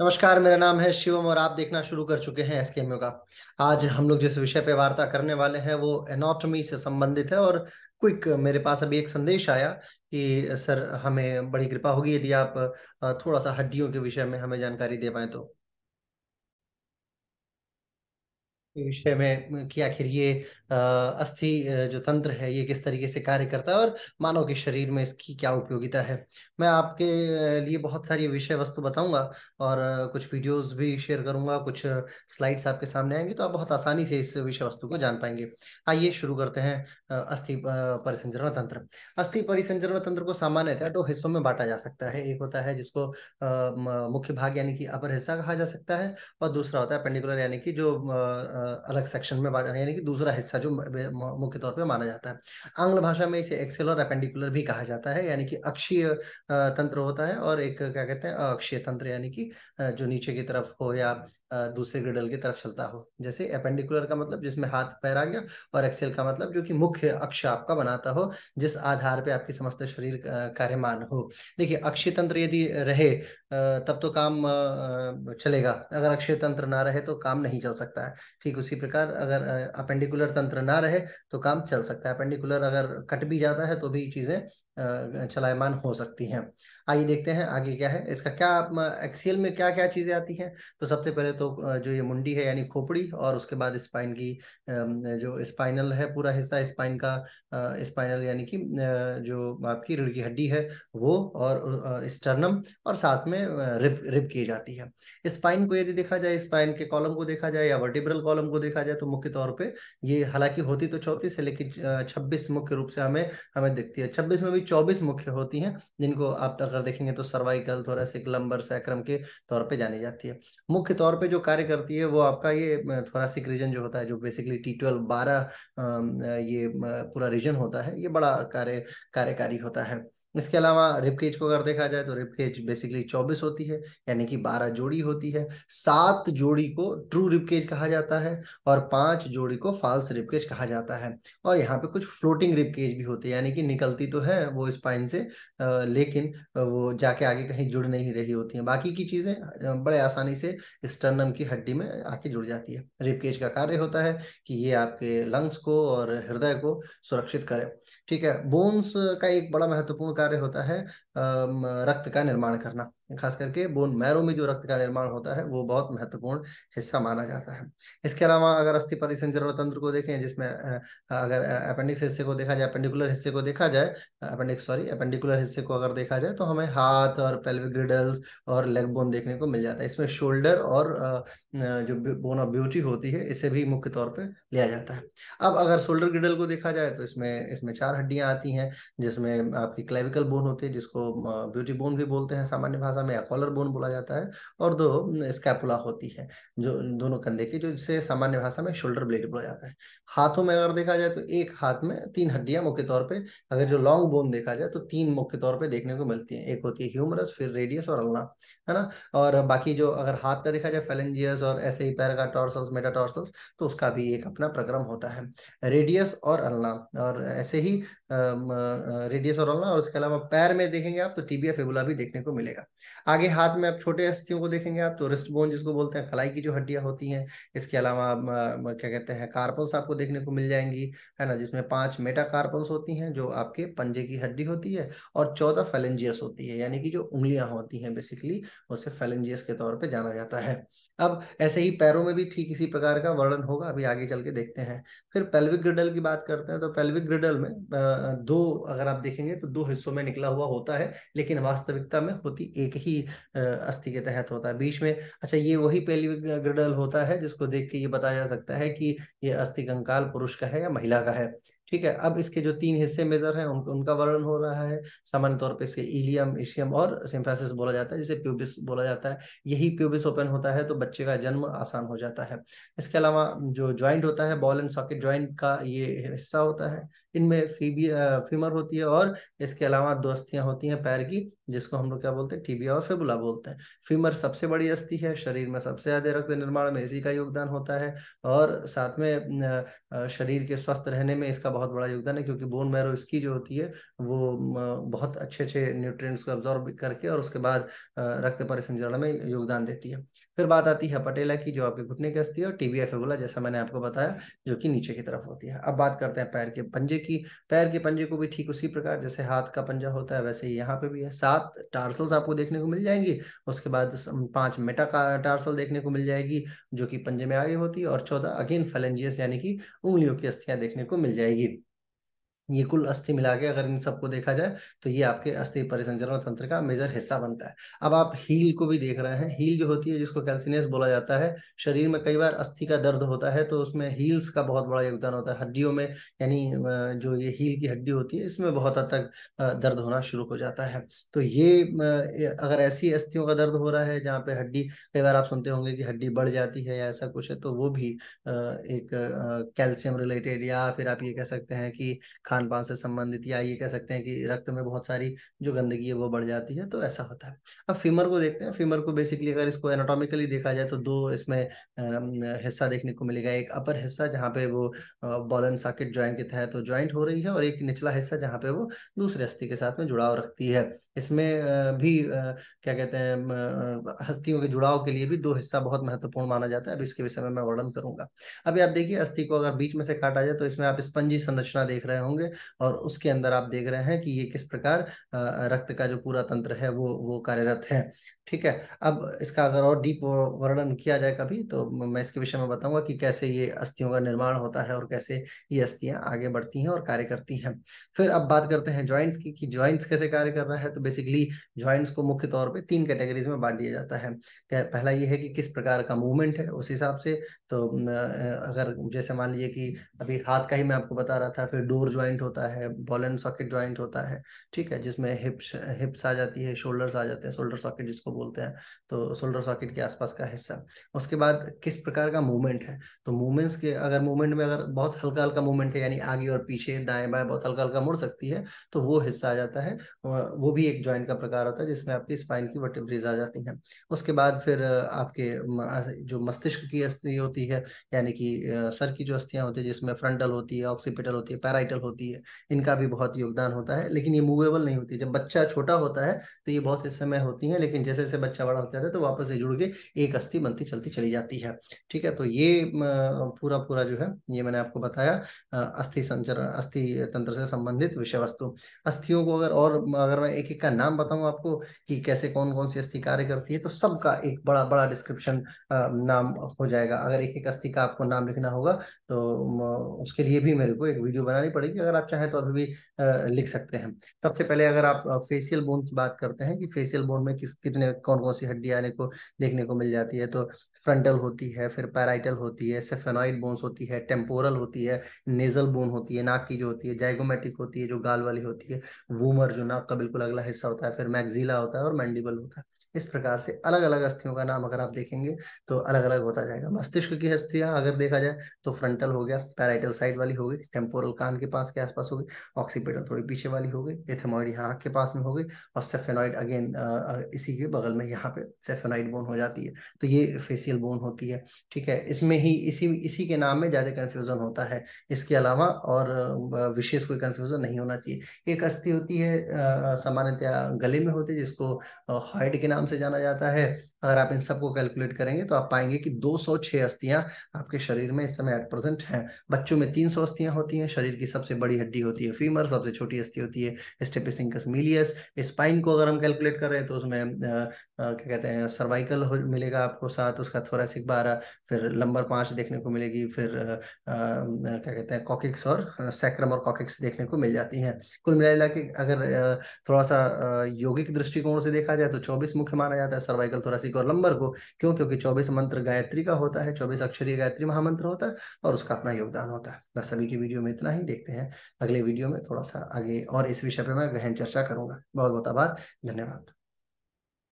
नमस्कार मेरा नाम है शिवम और आप देखना शुरू कर चुके हैं एसके के का आज हम लोग जिस विषय पे वार्ता करने वाले हैं वो एनाटॉमी से संबंधित है और क्विक मेरे पास अभी एक संदेश आया कि सर हमें बड़ी कृपा होगी यदि आप थोड़ा सा हड्डियों के विषय में हमें जानकारी दे पाए तो विषय में कि आखिर ये अस्थि जो तंत्र है ये किस तरीके से कार्य करता है और मानव के शरीर में इसकी क्या उपयोगिता है मैं आपके लिए बहुत सारी विषय वस्तु बताऊंगा और कुछ वीडियोस भी शेयर करूंगा कुछ स्लाइड्स आपके सामने आएंगी तो आप बहुत आसानी से इस विषय वस्तु को जान पाएंगे आइए शुरू करते हैं अस्थि परिसंचरण तंत्र अस्थि परिसंचरण तंत्र को सामान्यतः दो हिस्सों में बांटा जा सकता है एक होता है जिसको मुख्य भाग यानी कि अपर हिस्सा कहा जा सकता है और दूसरा होता है पेंडिकुलर यानी कि जो अलग सेक्शन में यानी कि दूसरा हिस्सा जो मुख्य तौर पे माना जाता है आंग्ल भाषा में इसे एक्सेल और अपेंडिकुलर भी कहा जाता है यानी कि अक्षीय तंत्र होता है और एक क्या कहते हैं अक्षीय तंत्र यानी कि जो नीचे की तरफ हो या दूसरे ग्रिडल की तरफ चलता हो जैसे अपेंडिकुलर का मतलब जिसमें हाथ पैर आ गया और एक्सेल का मतलब जो कि मुख्य अक्ष आपका बनाता हो जिस आधार पे आपकी समस्त शरीर कार्यमान हो देखिए अक्षय तंत्र यदि रहे तब तो काम चलेगा अगर अक्षय तंत्र ना रहे तो काम नहीं चल सकता है ठीक उसी प्रकार अगर अपेंडिकुलर तंत्र ना रहे तो काम चल सकता है अपेंडिकुलर अगर कट भी जाता है तो भी चीज़ें चलायमान हो सकती हैं आइए देखते हैं आगे क्या है इसका क्या एक्सियल में क्या क्या चीज़ें आती हैं तो सबसे पहले तो जो ये मुंडी है यानी खोपड़ी और उसके बाद स्पाइन की जो स्पाइनल है पूरा हिस्सा स्पाइन का स्पाइनल यानी कि जो आपकी रीढ़ की हड्डी है वो और स्टर्नम और साथ में रिप रिप की जाती है स्पाइन को यदि देखा जाए स्पाइन के कॉलम को देखा जाए या वर्टिब्रल कॉलम को देखा जाए तो मुख्य तौर पर ये हालांकि होती तो चौंतीस है लेकिन छब्बीस मुख्य रूप से हमें हमें दिखती है छब्बीस में भी 24 मुख्य होती हैं जिनको आप अगर देखेंगे तो सर्वाइकल थोरेसिक लंबर सैक्रम के तौर पे जानी जाती है मुख्य तौर पे जो कार्य करती है वो आपका ये सिक रीजन जो होता है जो बेसिकली टी ट्वेल्व बारह ये पूरा रीजन होता है ये बड़ा कार्य कार्यकारी होता है इसके अलावा रिपकेज को अगर देखा जाए तो रिपकेज बेसिकली चौबीस होती है यानी कि बारह जोड़ी होती है सात जोड़ी को ट्रू रिपकेज कहा जाता है और पांच जोड़ी को फाल्स रिपकेज कहा जाता है और यहाँ पे कुछ फ्लोटिंग रिपकेज भी होते हैं यानी कि निकलती तो है वो स्पाइन से लेकिन वो जाके आगे कहीं जुड़ नहीं रही होती है बाकी की चीज़ें बड़े आसानी से स्टर्नम की हड्डी में आके जुड़ जाती है रिपकेज का कार्य होता है कि ये आपके लंग्स को और हृदय को सुरक्षित करे ठीक है बोन्स का एक बड़ा महत्वपूर्ण कार्य होता है रक्त का निर्माण करना खास करके बोन मैरो में जो रक्त का निर्माण होता है वो बहुत महत्वपूर्ण हिस्सा माना जाता है इसके अलावा अगर अस्थि परिसंचरण तंत्र को देखें जिसमें अगर अपेंडिक्स हिस्से को देखा जाए अपेंडिकुलर हिस्से को देखा जाए अपेंडिक्स सॉरी अपेंडिकुलर हिस्से को अगर देखा जाए तो हमें हाथ और पेल्विक ग्रिडल्स और लेग बोन देखने को मिल जाता है इसमें शोल्डर और जो बोन ऑफ ब्यूटी होती है इसे भी मुख्य तौर पर लिया जाता है अब अगर शोल्डर ग्रिडल को देखा जाए तो इसमें इसमें चार हड्डियाँ आती हैं जिसमें आपकी क्लेविक सर्विकल बोन होती है जिसको ब्यूटी बोन भी बोलते हैं सामान्य भाषा में या collar bone बोला जाता है और दो स्कैपुला होती है जो दोनों कंधे की जो जिसे सामान्य भाषा में शोल्डर ब्लेड बोला जाता है हाथों में अगर देखा जाए तो एक हाथ में तीन हड्डियां मुख्य तौर पर अगर जो लॉन्ग बोन देखा जाए तो तीन मुख्य तौर पर देखने को मिलती है एक होती है ह्यूमरस फिर रेडियस और अल्ना है ना और बाकी जो अगर हाथ का देखा जाए फेलेंजियस और ऐसे ही पैर का टॉर्सल्स मेटाटॉर्सल्स तो उसका भी एक अपना प्रक्रम होता है रेडियस और अल्ना और ऐसे ही रेडियस और अल्ना और इसका अलावा पैर में देखेंगे आप तो टीबिया फेबुला भी देखने को मिलेगा आगे हाथ में आप छोटे अस्थियों को देखेंगे आप तो रिस्ट बोन जिसको बोलते हैं कलाई की जो हड्डियां होती हैं इसके अलावा क्या कहते हैं कार्पल्स आपको देखने को मिल जाएंगी है ना जिसमें पांच मेटा मेटाकार्पल्स होती हैं जो आपके पंजे की हड्डी होती है और चौदह फेलेंजियस होती है यानी कि जो उंगलियां होती हैं बेसिकली उसे फेलेंजियस के तौर पर जाना जाता है अब ऐसे ही पैरों में भी ठीक इसी प्रकार का वर्णन होगा अभी आगे चल के देखते हैं फिर पेल्विक ग्रिडल की बात करते हैं तो पेल्विक ग्रिडल में दो अगर आप देखेंगे तो दो हिस्सों में निकला हुआ होता है लेकिन वास्तविकता में होती एक ही अस्थि के तहत होता है बीच में अच्छा ये वही पेल्विक ग्रिडल होता है जिसको देख के ये बताया जा सकता है कि ये अस्थि कंकाल पुरुष का है या महिला का है ठीक है अब इसके जो तीन हिस्से मेजर हैं उन, उनका वर्णन हो रहा है सामान्य तौर पे इसके इलियम इशियम और सिम्फेसिस बोला जाता है जिसे प्यूबिस बोला जाता है यही प्यूबिस ओपन होता है तो बच्चे का जन्म आसान हो जाता है इसके अलावा जो ज्वाइंट होता है बॉल एंड सॉकेट ज्वाइंट का ये हिस्सा होता है इनमें फीबी फीमर होती है और इसके अलावा दो अस्थियां होती हैं पैर की जिसको हम लोग क्या बोलते हैं टीबिया और फेबुला बोलते हैं फीमर सबसे बड़ी अस्थि है शरीर में सबसे ज्यादा रक्त निर्माण में इसी का योगदान होता है और साथ में शरीर के स्वस्थ रहने में इसका बहुत बड़ा योगदान है क्योंकि बोन मैरो इसकी जो होती है वो बहुत अच्छे अच्छे न्यूट्रिएंट्स को अब्जॉर्ब करके और उसके बाद रक्त परिसंचरण में योगदान देती है फिर बात आती है पटेला की जो आपके घुटने की अस्थि है और टीबिया फेबुला जैसा मैंने आपको बताया जो कि नीचे की तरफ होती है अब बात करते हैं पैर के पंजे कि पैर के पंजे को भी ठीक उसी प्रकार जैसे हाथ का पंजा होता है वैसे यहाँ पे भी है सात टार्सल्स आपको देखने को मिल जाएंगी उसके बाद पांच मेटा टार्सल देखने को मिल जाएगी जो कि पंजे में आगे होती है और चौदह अगेन फलेंजियस यानी कि उंगलियों की अस्थियां देखने को मिल जाएगी ये कुल अस्थि मिला के अगर इन सबको देखा जाए तो ये आपके अस्थि परिसंचरण तंत्र का मेजर हिस्सा बनता है अब आप हील को भी देख रहे हैं हील जो होती है जिसको कैल्सिनियस बोला जाता है शरीर में कई बार अस्थि का दर्द होता है तो उसमें हील्स का बहुत बड़ा योगदान होता है हड्डियों में यानी जो ये हील की हड्डी होती है इसमें बहुत हद तक दर्द होना शुरू हो जाता है तो ये अगर ऐसी अस्थियों का दर्द हो रहा है जहाँ पे हड्डी कई बार आप सुनते होंगे कि हड्डी बढ़ जाती है या ऐसा कुछ है तो वो भी एक कैल्शियम रिलेटेड या फिर आप ये कह सकते हैं कि खाना खान पान से संबंधित या ये कह सकते हैं कि रक्त में बहुत सारी जो गंदगी है वो बढ़ जाती है तो ऐसा होता है अब फीमर को देखते हैं फीमर को बेसिकली अगर इसको एनाटॉमिकली देखा जाए तो दो इसमें हिस्सा देखने को मिलेगा एक अपर हिस्सा जहाँ पे वो बॉल एंड साकेट ज्वाइंट के तहत तो ज्वाइंट हो रही है और एक निचला हिस्सा जहाँ पे वो दूसरे हस्ती के साथ में जुड़ाव रखती है इसमें भी क्या कहते हैं हस्तियों के जुड़ाव के लिए भी दो हिस्सा बहुत महत्वपूर्ण माना जाता है अब इसके विषय में मैं वर्णन करूंगा अभी आप देखिए अस्थि को अगर बीच में से काटा जाए तो इसमें आप स्पंजी संरचना देख रहे होंगे और उसके अंदर आप देख रहे हैं कि ये किस प्रकार रक्त का जो पूरा तंत्र है वो वो कार्यरत है ठीक है अब इसका अगर और डीप वर्णन किया जाए कभी तो मैं इसके विषय में बताऊंगा कि कैसे ये अस्थियों का निर्माण होता है और कैसे ये अस्थियां आगे बढ़ती हैं और कार्य करती हैं फिर अब बात करते हैं ज्वाइंट्स की कि ज्वाइंट्स कैसे कार्य कर रहा है तो बेसिकली ज्वाइंट्स को मुख्य तौर पर तीन कैटेगरीज में बांट दिया जाता है पहला ये है कि किस प्रकार का मूवमेंट है उस हिसाब से तो अगर जैसे मान लीजिए कि अभी हाथ का ही मैं आपको बता रहा था फिर डोर ज्वाइंट ज्वाइंट होता है बॉल एंड सॉकेट ज्वाइंट होता है ठीक है जिसमें हिप्स हिप्स आ जाती है शोल्डर्स आ जाते हैं शोल्डर सॉकेट जिसको बोलते हैं तो शोल्डर सॉकेट के आसपास का हिस्सा उसके बाद किस प्रकार का मूवमेंट है तो मूवमेंट्स के अगर मूवमेंट में अगर बहुत हल्का हल्का मूवमेंट है यानी आगे और पीछे दाएं बाएं बहुत हल्का हल्का मुड़ सकती है तो वो हिस्सा आ जाता है वो भी एक ज्वाइंट का प्रकार होता है जिसमें आपकी स्पाइन की वर्टिब्रीज आ जाती हैं उसके बाद फिर आपके जो मस्तिष्क की अस्थि होती है यानी कि सर की जो अस्थियां होती है जिसमें फ्रंटल होती है ऑक्सीपिटल होती है पैराइटल होती है होती है इनका भी बहुत योगदान होता है लेकिन ये मूवेबल नहीं होती जब बच्चा छोटा होता है तो ये बहुत इस समय होती है लेकिन जैसे जैसे बच्चा बड़ा होता है तो वापस से जुड़ के एक अस्थि बनती चलती चली जाती है ठीक है तो ये पूरा पूरा जो है ये मैंने आपको बताया अस्थि संचरण अस्थि तंत्र से संबंधित विषय वस्तु अस्थियों को अगर और अगर मैं एक एक का नाम बताऊं आपको कि कैसे कौन कौन सी अस्थि कार्य करती है तो सबका एक बड़ा बड़ा डिस्क्रिप्शन नाम हो जाएगा अगर एक एक अस्थि का आपको नाम लिखना होगा तो उसके लिए भी मेरे को एक वीडियो बनानी पड़ेगी अगर अगर आप चाहें तो अभी भी लिख सकते हैं सबसे पहले अगर आप फेशियल बोन की बात करते हैं कि फेशियल बोन में किस कितने कौन कौन सी हड्डियाँ को देखने को मिल जाती है तो फ्रंटल होती है फिर पैराइटल होती है सेफेनॉइड बोन्स होती है टेम्पोरल होती है नेजल बोन होती है नाक की जो होती है जाइगोमेटिक होती है जो गाल वाली होती है वूमर जो नाक का बिल्कुल अगला हिस्सा होता है फिर मैगजिला होता है और मैंडिबल होता है इस प्रकार से अलग अलग अस्थियों का नाम अगर आप देखेंगे तो अलग अलग होता जाएगा मस्तिष्क की अस्थियाँ अगर देखा जाए तो फ्रंटल हो गया पैराइटल साइड वाली हो गई टेम्पोरल कान के पास के आसपास हो गई ऑक्सीपेटल थोड़ी पीछे वाली हो गई एथेमॉइड यहाँ आँख के पास में हो गई और सेफेनॉइड अगेन इसी के बगल में यहाँ पे सेफेनॉइड बोन हो जाती है तो ये फेसियल बोन होती है ठीक है इसमें ही इसी इसी के नाम में ज़्यादा कन्फ्यूज़न होता है इसके अलावा और विशेष कोई कन्फ्यूज़न नहीं होना चाहिए एक अस्थि होती है सामान्यतया गले में होती है जिसको हॉइड के नाम नाम से जाना जाता है अगर आप इन सबको कैलकुलेट करेंगे तो आप पाएंगे कि 206 अस्थियां आपके शरीर में इस समय एट प्रेजेंट हैं बच्चों में 300 अस्थियां होती हैं शरीर की सबसे बड़ी हड्डी होती है फीमर सबसे छोटी अस्थि होती है स्टेपिसिंकस मिलियस स्पाइन को अगर हम कैलकुलेट कर रहे हैं तो उसमें क्या कहते हैं सर्वाइकल मिलेगा आपको साथ उसका थोरासिक बारह फिर लंबर पांच देखने को मिलेगी फिर क्या कहते हैं कॉकिक्स और सैक्रम और कॉकिक्स देखने को मिल जाती हैं कुल मिला के अगर थोड़ा सा यौगिक दृष्टिकोण से देखा जाए तो चौबीस मुख्य माना जाता है सर्वाइकल थोरासिक गायत्री को और लंबर को क्यों क्योंकि चौबीस मंत्र गायत्री का होता है चौबीस अक्षरीय गायत्री महामंत्र होता है और उसका अपना योगदान होता है बस अभी की वीडियो में इतना ही देखते हैं अगले वीडियो में थोड़ा सा आगे और इस विषय पर मैं गहन चर्चा करूंगा बहुत बहुत आभार धन्यवाद